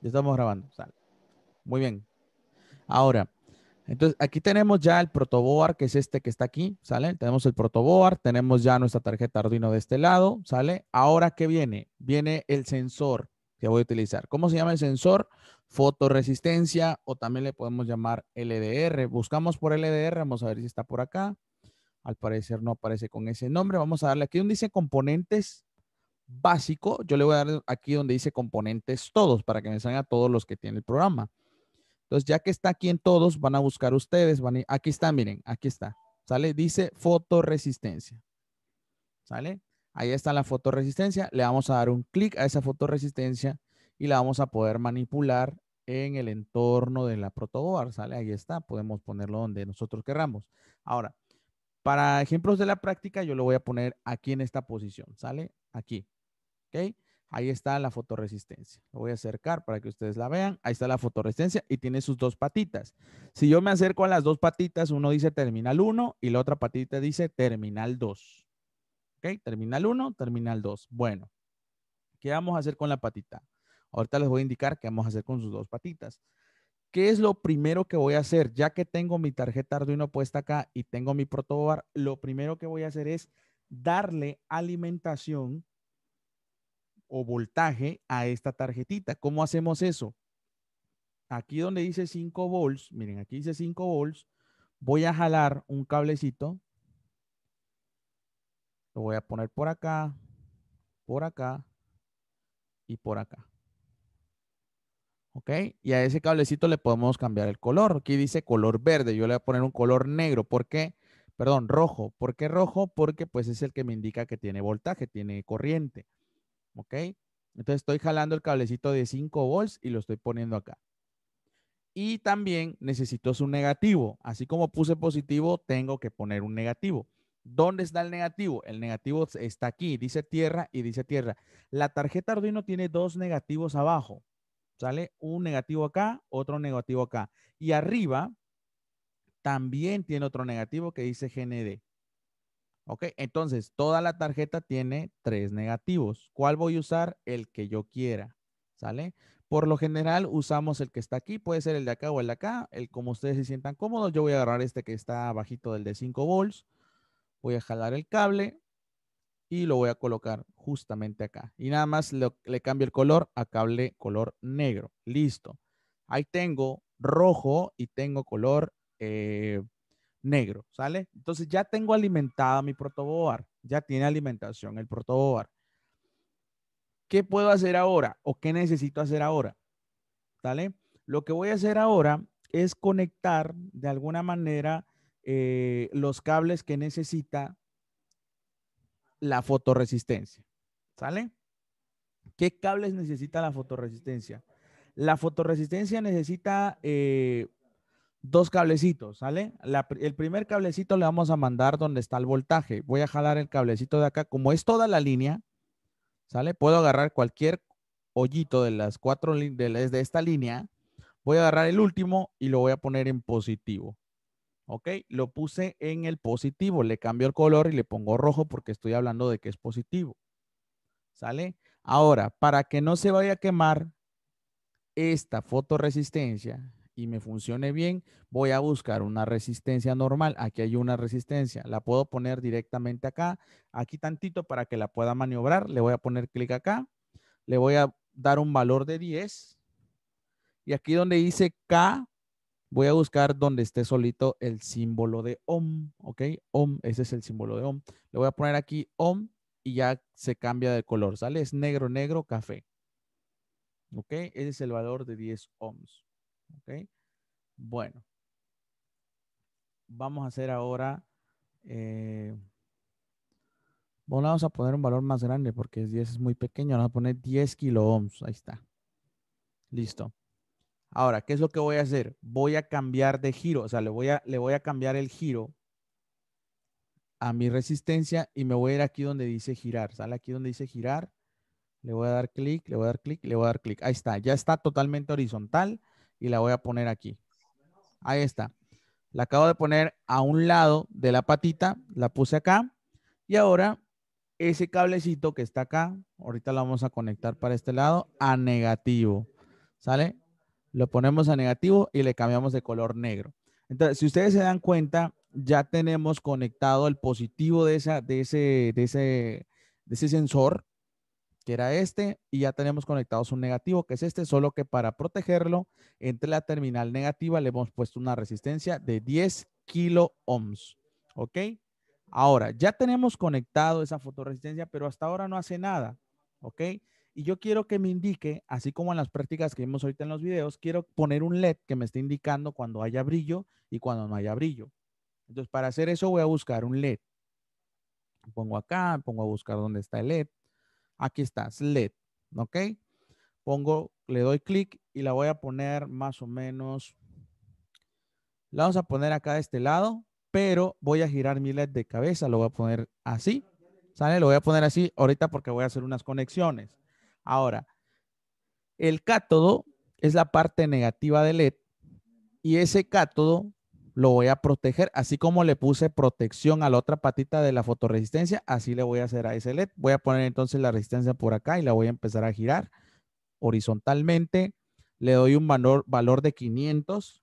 Ya estamos grabando. Sale. Muy bien. Ahora, entonces aquí tenemos ya el protoboard, que es este que está aquí, ¿sale? Tenemos el protoboard, tenemos ya nuestra tarjeta Arduino de este lado, ¿sale? Ahora, ¿qué viene? Viene el sensor que voy a utilizar. ¿Cómo se llama el sensor? Fotoresistencia o también le podemos llamar LDR. Buscamos por LDR, vamos a ver si está por acá. Al parecer no aparece con ese nombre. Vamos a darle aquí donde dice componentes, básico, yo le voy a dar aquí donde dice componentes todos para que me salgan todos los que tiene el programa. Entonces, ya que está aquí en todos, van a buscar ustedes. Van a, aquí está, miren, aquí está. ¿Sale? Dice fotoresistencia. ¿Sale? Ahí está la fotoresistencia. Le vamos a dar un clic a esa fotoresistencia y la vamos a poder manipular en el entorno de la protoboard. ¿Sale? Ahí está. Podemos ponerlo donde nosotros querramos. Ahora, para ejemplos de la práctica, yo lo voy a poner aquí en esta posición. ¿Sale? Aquí. ¿Ok? Ahí está la fotoresistencia. Lo voy a acercar para que ustedes la vean. Ahí está la fotoresistencia y tiene sus dos patitas. Si yo me acerco a las dos patitas, uno dice terminal 1 y la otra patita dice terminal 2. ¿Ok? Terminal 1, terminal 2. Bueno, ¿qué vamos a hacer con la patita? Ahorita les voy a indicar qué vamos a hacer con sus dos patitas. ¿Qué es lo primero que voy a hacer? Ya que tengo mi tarjeta Arduino puesta acá y tengo mi protobar, lo primero que voy a hacer es darle alimentación o voltaje a esta tarjetita. ¿Cómo hacemos eso? Aquí donde dice 5 volts, miren, aquí dice 5 volts, voy a jalar un cablecito. Lo voy a poner por acá, por acá y por acá. ¿Ok? Y a ese cablecito le podemos cambiar el color. Aquí dice color verde. Yo le voy a poner un color negro. ¿Por qué? Perdón, rojo. ¿Por qué rojo? Porque pues es el que me indica que tiene voltaje, tiene corriente. ¿ok? Entonces estoy jalando el cablecito de 5 volts y lo estoy poniendo acá. Y también necesito su negativo. Así como puse positivo, tengo que poner un negativo. ¿Dónde está el negativo? El negativo está aquí, dice tierra y dice tierra. La tarjeta Arduino tiene dos negativos abajo. ¿Sale? Un negativo acá, otro negativo acá. Y arriba también tiene otro negativo que dice GND. Ok, entonces toda la tarjeta tiene tres negativos. ¿Cuál voy a usar? El que yo quiera. ¿Sale? Por lo general usamos el que está aquí, puede ser el de acá o el de acá, el como ustedes se sientan cómodos. Yo voy a agarrar este que está abajito del de 5 volts. Voy a jalar el cable y lo voy a colocar justamente acá. Y nada más le, cambio el color a cable color negro. Listo. Ahí tengo rojo y tengo color eh, negro, ¿sale? Entonces ya tengo alimentada mi protoboar, ya tiene alimentación el protoboar. ¿Qué puedo hacer ahora o qué necesito hacer ahora? ¿Sale? Lo que voy a hacer ahora es conectar de alguna manera eh, los cables que necesita la fotoresistencia. ¿Sale? ¿Qué cables necesita la fotoresistencia? La fotoresistencia necesita eh, dos cablecitos, ¿sale? el primer cablecito le vamos a mandar donde está el voltaje. Voy a jalar el cablecito de acá. Como es toda la línea, ¿sale? Puedo agarrar cualquier hoyito de las cuatro de, de esta línea. Voy a agarrar el último y lo voy a poner en positivo. ¿Ok? Lo puse en el positivo. Le cambio el color y le pongo rojo porque estoy hablando de que es positivo. ¿Sale? Ahora, para que no se vaya a quemar esta fotoresistencia, y me funcione bien, voy a buscar una resistencia normal. Aquí hay una resistencia. La puedo poner directamente acá, aquí tantito para que la pueda maniobrar. Le voy a poner clic acá. Le voy a dar un valor de 10. Y aquí donde dice K, voy a buscar donde esté solito el símbolo de ohm. ¿Ok? Ohm, ese es el símbolo de ohm. Le voy a poner aquí ohm y ya se cambia de color. ¿Sale? Es negro, negro, café. ¿Ok? Ese es el valor de 10 ohms. ¿Ok? Bueno. Vamos a hacer ahora... Eh, vamos a poner un valor más grande porque 10 es muy pequeño. Vamos a poner 10 kilo ohms. Ahí está. Listo. Ahora, ¿qué es lo que voy a hacer? Voy a cambiar de giro. O sea, le voy a, le voy a cambiar el giro a mi resistencia y me voy a ir aquí donde dice girar. Sale aquí donde dice girar. Le voy a dar clic, le voy a dar clic, le voy a dar clic. Ahí está. Ya está totalmente horizontal y la voy a poner aquí. Ahí está. La acabo de poner a un lado de la patita, la puse acá y ahora ese cablecito que está acá, ahorita lo vamos a conectar para este lado a negativo. ¿Sale? Lo ponemos a negativo y le cambiamos de color negro. Entonces, si ustedes se dan cuenta, ya tenemos conectado el positivo de, esa, de, ese, ese, de ese sensor era este, y ya tenemos conectados un negativo, que es este, solo que para protegerlo, entre la terminal negativa le hemos puesto una resistencia de 10 kilo ohms, ¿ok? Ahora, ya tenemos conectado esa fotoresistencia, pero hasta ahora no hace nada, ¿ok? Y yo quiero que me indique, así como en las prácticas que vimos ahorita en los videos, quiero poner un LED que me esté indicando cuando haya brillo y cuando no haya brillo. Entonces, para hacer eso voy a buscar un LED. Pongo acá, pongo a buscar dónde está el LED. Aquí está, sled, ¿ok? Pongo, le doy clic y la voy a poner más o menos, la vamos a poner acá de este lado, pero voy a girar mi LED de cabeza, lo voy a poner así, ¿sale? Lo voy a poner así ahorita porque voy a hacer unas conexiones. Ahora, el cátodo es la parte negativa del LED y ese cátodo lo voy a proteger, así como le puse protección a la otra patita de la fotoresistencia, así le voy a hacer a ese LED. Voy a poner entonces la resistencia por acá y la voy a empezar a girar horizontalmente. Le doy un valor, de 500.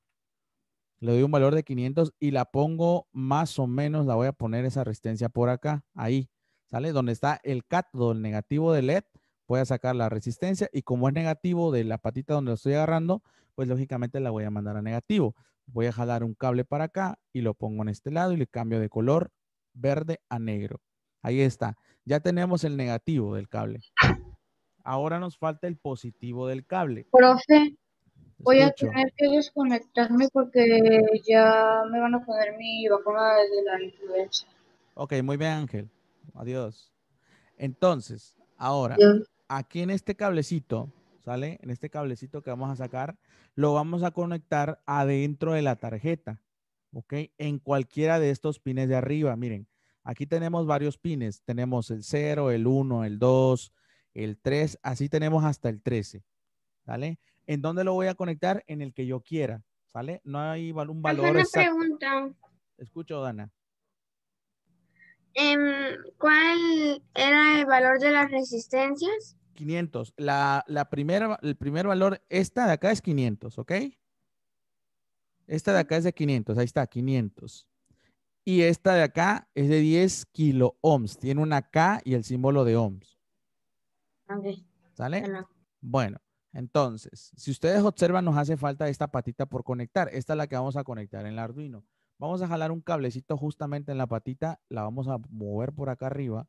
Le doy un valor de 500 y la pongo más o menos, la voy a poner esa resistencia por acá, ahí, ¿sale? Donde está el cátodo, el negativo del LED, voy a sacar la resistencia y como es negativo de la patita donde lo estoy agarrando, pues lógicamente la voy a mandar a negativo voy a jalar un cable para acá y lo pongo en este lado y le cambio de color verde a negro. Ahí está. Ya tenemos el negativo del cable. Ahora nos falta el positivo del cable. Profe, voy a tener que desconectarme porque ya me van a poner mi vacuna de la influencia Ok, muy bien Ángel. Adiós. Entonces, ahora, aquí en este cablecito ¿sale? En este cablecito que vamos a sacar, lo vamos a conectar adentro de la tarjeta, ¿ok? En cualquiera de estos pines de arriba, miren, aquí tenemos varios pines, tenemos el 0, el 1, el 2, el 3, así tenemos hasta el 13, ¿sale? ¿En dónde lo voy a conectar? En el que yo quiera, ¿sale? No hay un valor una pregunta. Escucho, Dana. Em, ¿Cuál era el valor de las resistencias? 500. La, la primera, el primer valor, esta de acá es 500, ¿ok? Esta de acá es de 500, ahí está, 500. Y esta de acá es de 10 kilo ohms. Tiene una K y el símbolo de ohms. ¿Sale? Bueno. bueno, entonces, si ustedes observan, nos hace falta esta patita por conectar. Esta es la que vamos a conectar en el Arduino. Vamos a jalar un cablecito justamente en la patita. La vamos a mover por acá arriba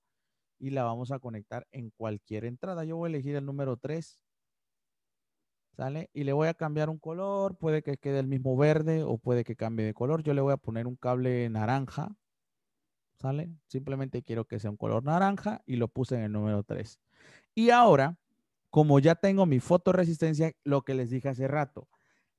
y la vamos a conectar en cualquier entrada. Yo voy a elegir el número 3. ¿Sale? Y le voy a cambiar un color, puede que quede el mismo verde o puede que cambie de color. Yo le voy a poner un cable naranja, ¿sale? Simplemente quiero que sea un color naranja y lo puse en el número 3. Y ahora, como ya tengo mi fotoresistencia, lo que les dije hace rato,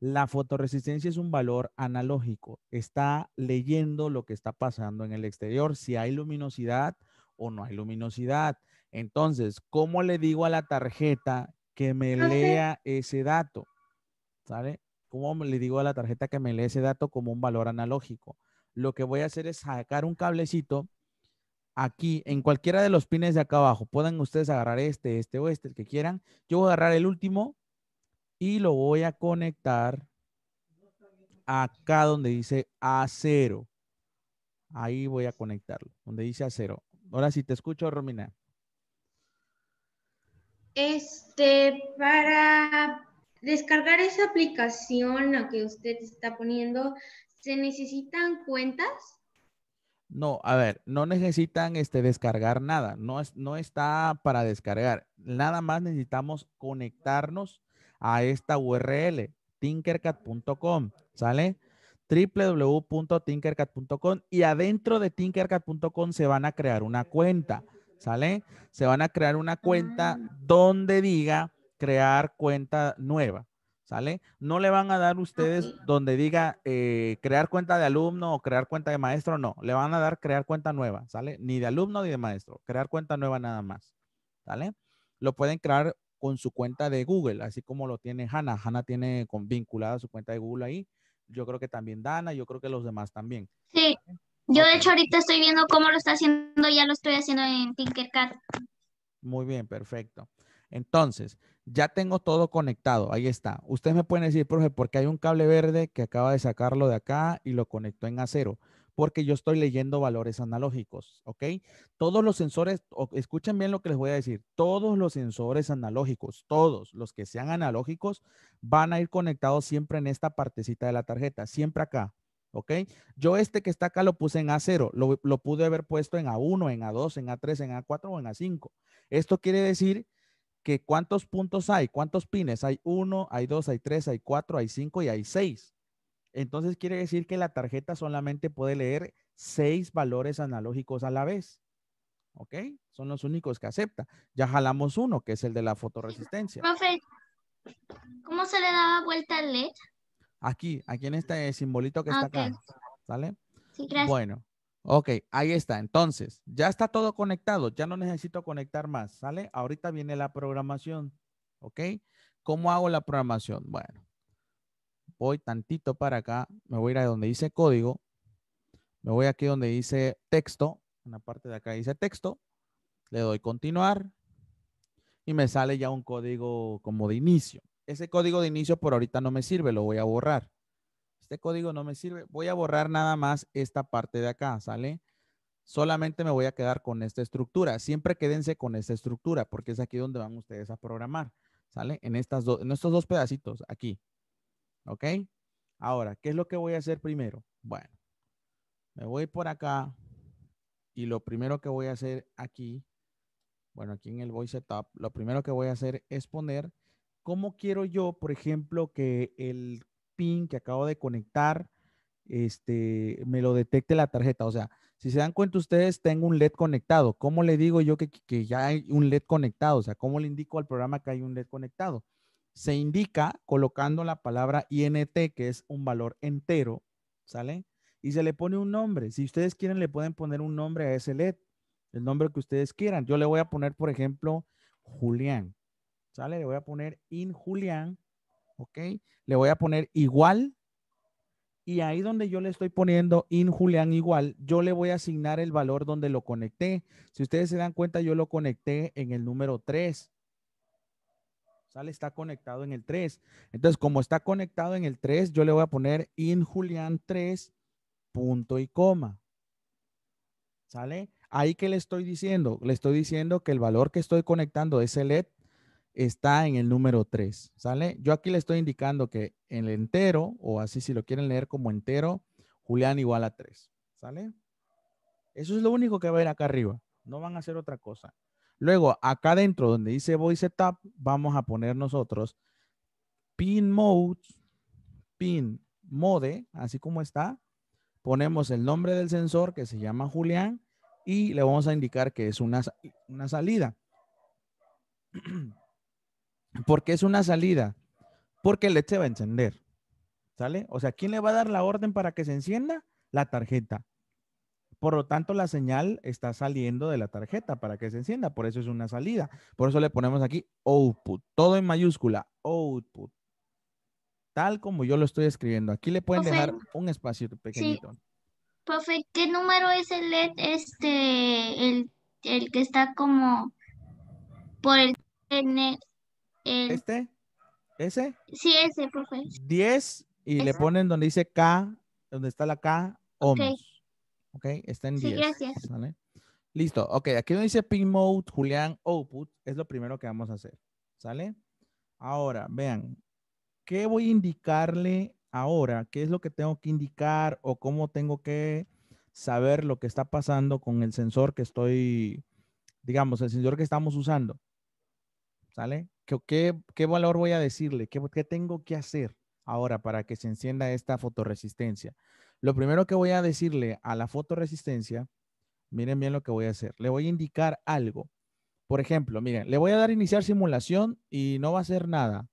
la fotoresistencia es un valor analógico. Está leyendo lo que está pasando en el exterior. Si hay luminosidad, o no hay luminosidad. Entonces, ¿cómo le digo a la tarjeta que me lea ese dato? ¿Sale? ¿Cómo le digo a la tarjeta que me lea ese dato como un valor analógico? Lo que voy a hacer es sacar un cablecito aquí en cualquiera de los pines de acá abajo. Pueden ustedes agarrar este, este o este, el que quieran. Yo voy a agarrar el último y lo voy a conectar acá donde dice A0. Ahí voy a conectarlo, donde dice A0. Ahora sí te escucho, Romina. Este, para descargar esa aplicación a que usted está poniendo, ¿se necesitan cuentas? No, a ver, no necesitan este, descargar nada, no, no está para descargar. Nada más necesitamos conectarnos a esta URL, tinkercad.com, ¿sale? www.tinkercad.com y adentro de tinkercad.com se van a crear una cuenta, ¿sale? Se van a crear una cuenta ah. donde diga crear cuenta nueva, ¿sale? No le van a dar ustedes donde diga eh, crear cuenta de alumno o crear cuenta de maestro, no, le van a dar crear cuenta nueva, ¿sale? Ni de alumno ni de maestro, crear cuenta nueva nada más, ¿sale? Lo pueden crear con su cuenta de Google, así como lo tiene Hanna. Hanna tiene con, vinculada su cuenta de Google ahí yo creo que también Dana, yo creo que los demás también. Sí, yo de hecho ahorita estoy viendo cómo lo está haciendo, ya lo estoy haciendo en Tinkercad. Muy bien, perfecto. Entonces, ya tengo todo conectado, ahí está. Ustedes me pueden decir, profe, porque hay un cable verde que acaba de sacarlo de acá y lo conectó en acero porque yo estoy leyendo valores analógicos, ¿ok? Todos los sensores, escuchen bien lo que les voy a decir, todos los sensores analógicos, todos los que sean analógicos, van a ir conectados siempre en esta partecita de la tarjeta, siempre acá, ¿ok? Yo este que está acá lo puse en A0, lo, pude haber puesto en A1, en A2, en A3, en A4 o en A5. Esto quiere decir que cuántos puntos hay, cuántos pines, hay Uno, hay dos, hay tres, hay cuatro, hay cinco y hay seis. Entonces quiere decir que la tarjeta solamente puede leer seis valores analógicos a la vez. ¿Ok? Son los únicos que acepta. Ya jalamos uno, que es el de la fotoresistencia. ¿cómo se le daba vuelta al LED? Aquí, aquí en este simbolito que ah, está acá. ¿Sale? Sí, gracias. Bueno, ok, ahí está. Entonces, ya está todo conectado. Ya no necesito conectar más, ¿sale? Ahorita viene la programación. ¿Ok? ¿Cómo hago la programación? Bueno, voy tantito para acá, me voy a ir a donde dice código, me voy aquí donde dice texto, en la parte de acá dice texto, le doy continuar y me sale ya un código como de inicio. Ese código de inicio por ahorita no me sirve, lo voy a borrar. Este código no me sirve, voy a borrar nada más esta parte de acá, ¿sale? Solamente me voy a quedar con esta estructura. Siempre quédense con esta estructura porque es aquí donde van ustedes a programar, ¿sale? En, estas en estos dos pedacitos, aquí, ¿Ok? Ahora, ¿qué es lo que voy a hacer primero? Bueno, me voy por acá y lo primero que voy a hacer aquí, bueno, aquí en el voice setup, lo primero que voy a hacer es poner cómo quiero yo, por ejemplo, que el pin que acabo de conectar, este, me lo detecte la tarjeta. O sea, si se dan cuenta ustedes, tengo un LED conectado. ¿Cómo le digo yo que, que ya hay un LED conectado? O sea, ¿cómo le indico al programa que hay un LED conectado? se indica colocando la palabra INT, que es un valor entero, ¿sale? Y se le pone un nombre. Si ustedes quieren, le pueden poner un nombre a ese LED, el nombre que ustedes quieran. Yo le voy a poner, por ejemplo, Julián, ¿sale? Le voy a poner in Julián, ¿ok? Le voy a poner igual. Y ahí donde yo le estoy poniendo in Julián igual, yo le voy a asignar el valor donde lo conecté. Si ustedes se dan cuenta, yo lo conecté en el número 3. ¿sale? Está conectado en el 3. Entonces, como está conectado en el 3, yo le voy a poner in Julián 3, punto y coma. ¿Sale? Ahí que le estoy diciendo, le estoy diciendo que el valor que estoy conectando ese ese LED está en el número 3, ¿sale? Yo aquí le estoy indicando que el entero, o así si lo quieren leer como entero, Julián igual a 3, ¿sale? Eso es lo único que va a ir acá arriba, no van a hacer otra cosa. Luego, acá adentro donde dice Voice Setup, vamos a poner nosotros pin mode, pin mode, así como está. Ponemos el nombre del sensor que se llama Julián y le vamos a indicar que es una, una salida. ¿Por qué es una salida? Porque el LED se va a encender. ¿Sale? O sea, ¿quién le va a dar la orden para que se encienda? La tarjeta. Por lo tanto, la señal está saliendo de la tarjeta para que se encienda. Por eso es una salida. Por eso le ponemos aquí output. Todo en mayúscula. Output. Tal como yo lo estoy escribiendo. Aquí le pueden dejar un espacio pequeñito. Profe, ¿qué número es el LED este, el, que está como por el, TN. ¿Este? ¿Ese? Sí, ese, profe. 10 y le ponen donde dice K, donde está la K, ohm. ¿ok? Está en sí, gracias. Listo, ok, aquí donde dice pin mode, Julián, output, es lo primero que vamos a hacer, ¿sale? Ahora, vean, ¿qué voy a indicarle ahora? ¿Qué es lo que tengo que indicar o cómo tengo que saber lo que está pasando con el sensor que estoy, digamos, el sensor que estamos usando? ¿Sale? ¿Qué, qué, valor voy a decirle? ¿Qué, ¿Qué tengo que hacer ahora para que se encienda esta fotoresistencia? Lo primero que voy a decirle a la fotoresistencia, miren bien lo que voy a hacer. Le voy a indicar algo. Por ejemplo, miren, le voy a dar iniciar simulación y no va a hacer nada.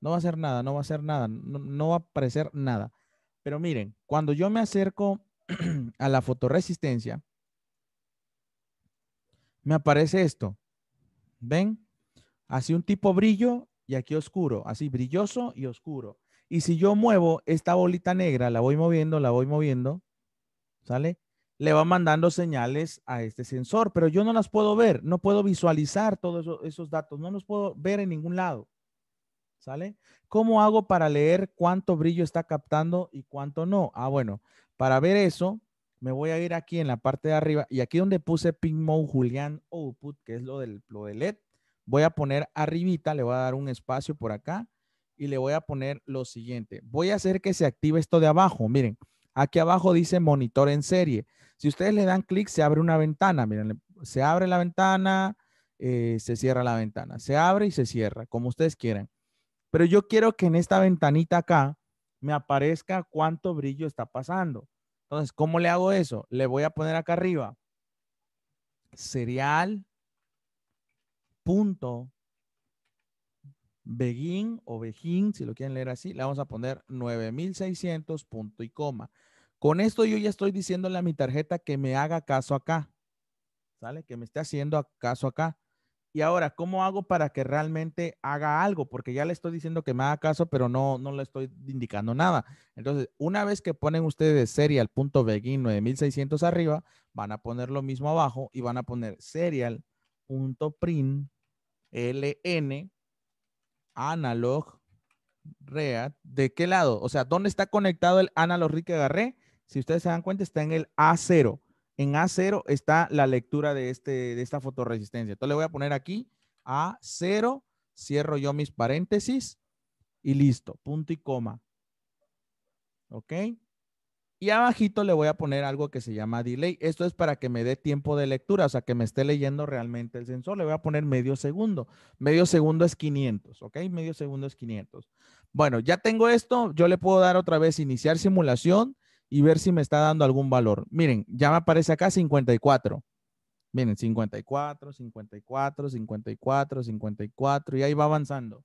No va a hacer nada, no va a hacer nada, no, va a aparecer nada. Pero miren, cuando yo me acerco a la fotoresistencia, me aparece esto. ¿Ven? Así un tipo brillo y aquí oscuro, así brilloso y oscuro. Y si yo muevo esta bolita negra, la voy moviendo, la voy moviendo, ¿sale? Le va mandando señales a este sensor, pero yo no las puedo ver, no puedo visualizar todos esos datos, no los puedo ver en ningún lado, ¿sale? ¿Cómo hago para leer cuánto brillo está captando y cuánto no? Ah, bueno, para ver eso, me voy a ir aquí en la parte de arriba y aquí donde puse Mode Julian Output, que es lo del, lo de LED, voy a poner arribita, le voy a dar un espacio por acá y le voy a poner lo siguiente. Voy a hacer que se active esto de abajo. Miren, aquí abajo dice monitor en serie. Si ustedes le dan clic, se abre una ventana. Miren, se abre la ventana, eh, se cierra la ventana. Se abre y se cierra, como ustedes quieran. Pero yo quiero que en esta ventanita acá me aparezca cuánto brillo está pasando. Entonces, ¿cómo le hago eso? Le voy a poner acá arriba. Serial punto Begin o Begin, si lo quieren leer así, le vamos a poner 9600 punto y coma. Con esto yo ya estoy diciéndole a mi tarjeta que me haga caso acá. ¿Sale? Que me esté haciendo caso acá. Y ahora, ¿cómo hago para que realmente haga algo? Porque ya le estoy diciendo que me haga caso, pero no, no le estoy indicando nada. Entonces, una vez que ponen ustedes serial.begin 9600 arriba, van a poner lo mismo abajo y van a poner serial.println ln Analog Read. ¿De qué lado? O sea, ¿dónde está conectado el Analog Rique que agarré? Si ustedes se dan cuenta, está en el A0. En A0 está la lectura de, este, de esta fotoresistencia. Entonces le voy a poner aquí A0, cierro yo mis paréntesis y listo, punto y coma. ¿Ok? Y abajito le voy a poner algo que se llama delay. Esto es para que me dé tiempo de lectura, o sea, que me esté leyendo realmente el sensor. Le voy a poner medio segundo. Medio segundo es 500, ¿ok? Medio segundo es 500. Bueno, ya tengo esto. Yo le puedo dar otra vez iniciar simulación y ver si me está dando algún valor. Miren, ya me aparece acá 54. Miren, 54, 54, 54, 54 y ahí va avanzando.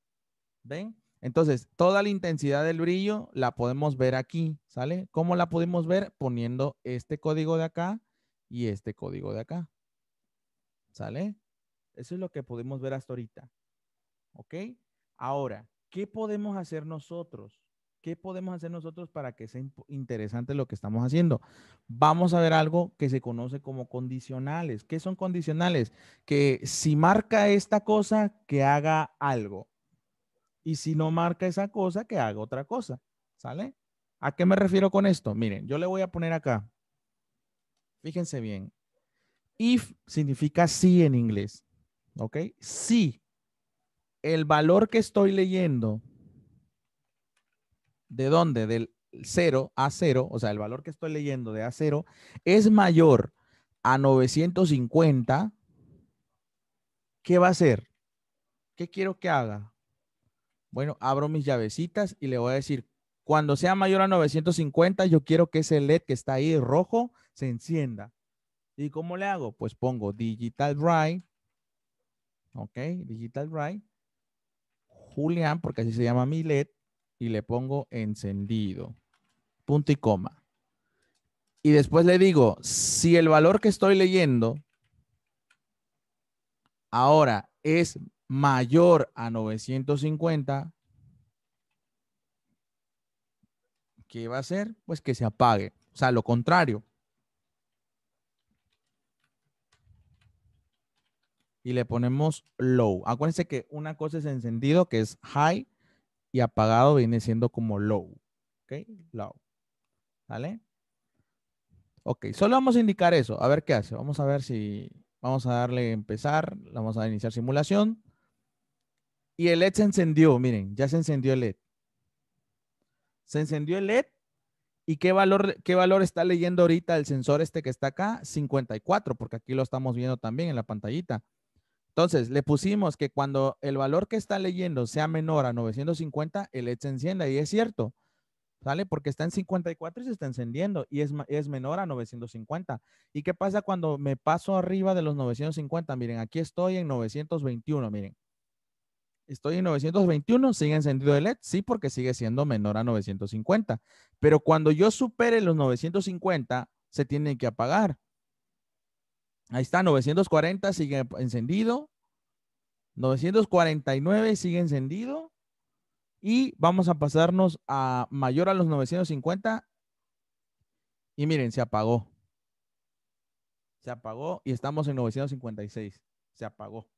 ¿Ven? Entonces, toda la intensidad del brillo la podemos ver aquí, ¿sale? ¿Cómo la podemos ver? Poniendo este código de acá y este código de acá, ¿sale? Eso es lo que pudimos ver hasta ahorita, ¿ok? Ahora, ¿qué podemos hacer nosotros? ¿Qué podemos hacer nosotros para que sea interesante lo que estamos haciendo? Vamos a ver algo que se conoce como condicionales. ¿Qué son condicionales? Que si marca esta cosa, que haga algo y si no marca esa cosa, que haga otra cosa. ¿Sale? ¿A qué me refiero con esto? Miren, yo le voy a poner acá. Fíjense bien. If significa sí en inglés. ¿Ok? Si el valor que estoy leyendo, ¿de dónde? Del 0 a 0, o sea, el valor que estoy leyendo de A0 es mayor a 950, ¿qué va a hacer? ¿Qué quiero que haga? Bueno, abro mis llavecitas y le voy a decir, cuando sea mayor a 950, yo quiero que ese LED que está ahí rojo se encienda. ¿Y cómo le hago? Pues pongo Digital Drive. Ok, Digital Drive. Julián, porque así se llama mi LED. Y le pongo encendido. Punto y coma. Y después le digo, si el valor que estoy leyendo ahora es mayor a 950, ¿qué va a hacer? Pues que se apague. O sea, lo contrario. Y le ponemos low. Acuérdense que una cosa es encendido, que es high, y apagado viene siendo como low. ¿Ok? Low. ¿Vale? Ok, solo vamos a indicar eso. A ver qué hace. Vamos a ver si... Vamos a darle empezar. Vamos a iniciar simulación. Y el LED se encendió, miren, ya se encendió el LED. Se encendió el LED. ¿Y qué valor, qué valor está leyendo ahorita el sensor este que está acá? 54, porque aquí lo estamos viendo también en la pantallita. Entonces, le pusimos que cuando el valor que está leyendo sea menor a 950, el LED se encienda. Y es cierto, ¿sale? Porque está en 54 y se está encendiendo y es, es menor a 950. ¿Y qué pasa cuando me paso arriba de los 950? Miren, aquí estoy en 921, miren estoy en 921, sigue encendido el LED, sí, porque sigue siendo menor a 950. Pero cuando yo supere los 950, se tiene que apagar. Ahí está, 940 sigue encendido. 949 sigue encendido. Y vamos a pasarnos a mayor a los 950. Y miren, se apagó. Se apagó y estamos en 956. Se apagó.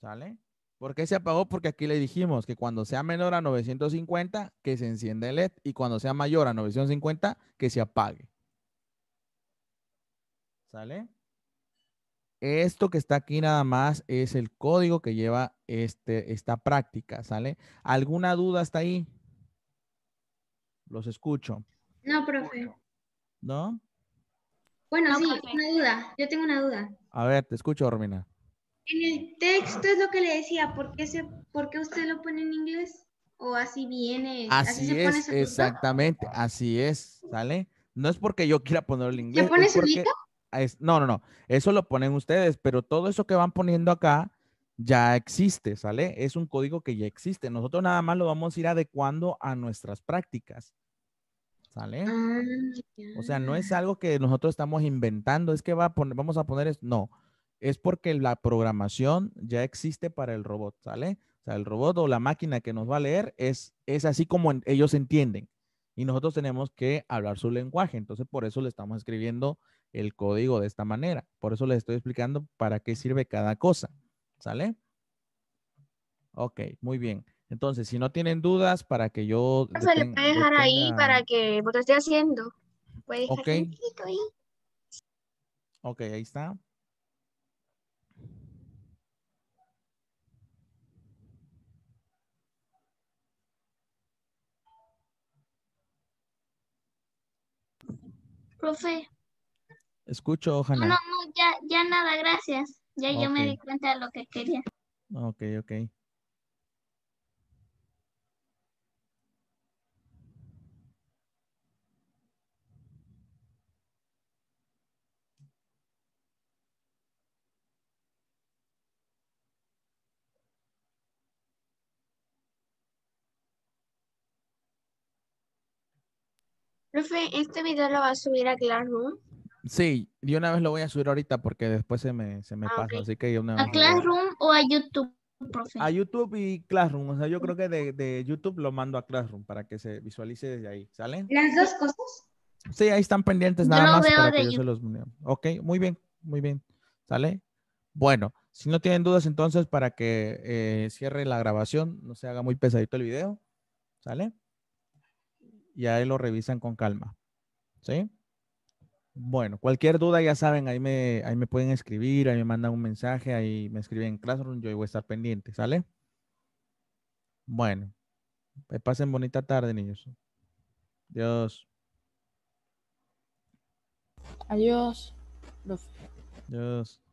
¿Sale? ¿Por qué se apagó? Porque aquí le dijimos que cuando sea menor a 950, que se encienda el LED y cuando sea mayor a 950, que se apague. ¿Sale? Esto que está aquí nada más es el código que lleva este, esta práctica, ¿sale? ¿Alguna duda hasta ahí? Los escucho. No, profe. ¿No? Bueno, sí, una duda. Yo tengo una duda. A ver, te escucho, Ormina. En el texto es lo que le decía, ¿por qué, se, por qué usted lo pone en inglés? O así viene. Así, es, exactamente, así es, ¿sale? No es porque yo quiera ponerlo en inglés. ¿Le pones porque... es... No, no, no, eso lo ponen ustedes, pero todo eso que van poniendo acá ya existe, ¿sale? Es un código que ya existe. Nosotros nada más lo vamos a ir adecuando a nuestras prácticas. ¿Sale? Ah, o sea, no es algo que nosotros estamos inventando, es que va a poner, vamos a poner, no, es porque la programación ya existe para el robot, ¿sale? O sea, el robot o la máquina que nos va a leer es, es así como ellos entienden. Y nosotros tenemos que hablar su lenguaje. Entonces, por eso le estamos escribiendo el código de esta manera. Por eso les estoy explicando para qué sirve cada cosa. ¿Sale? Ok, muy bien. Entonces, si no tienen dudas, para que yo... Se le puede dejar ahí para que vos lo esté haciendo. Puede dejar ahí. Ok, ahí está. profe. Escucho, ojalá. No, no, ya, nada, gracias. Ya yo me di cuenta de lo que quería. Ok, ok. Profe, ¿este video lo va a subir a Classroom? Sí, yo una vez lo voy a subir ahorita porque después se me, se ah, pasa. Así que una ¿A Classroom o a YouTube? Profe? A YouTube y Classroom. O sea, yo creo que de, YouTube lo mando a Classroom para que se visualice desde ahí. ¿Sale? ¿Las dos cosas? Sí, ahí están pendientes nada más veo que yo se los... Ok, muy bien, muy bien. ¿Sale? Bueno, si no tienen dudas entonces para que eh, cierre la grabación, no se haga muy pesadito el video. ¿Sale? y ahí lo revisan con calma. ¿Sí? Bueno, cualquier duda ya saben, ahí me, ahí me pueden escribir, ahí me mandan un mensaje, ahí me escriben en Classroom, yo voy a estar pendiente, ¿sale? Bueno, pasen bonita tarde, niños. Adiós. Adiós. Adiós.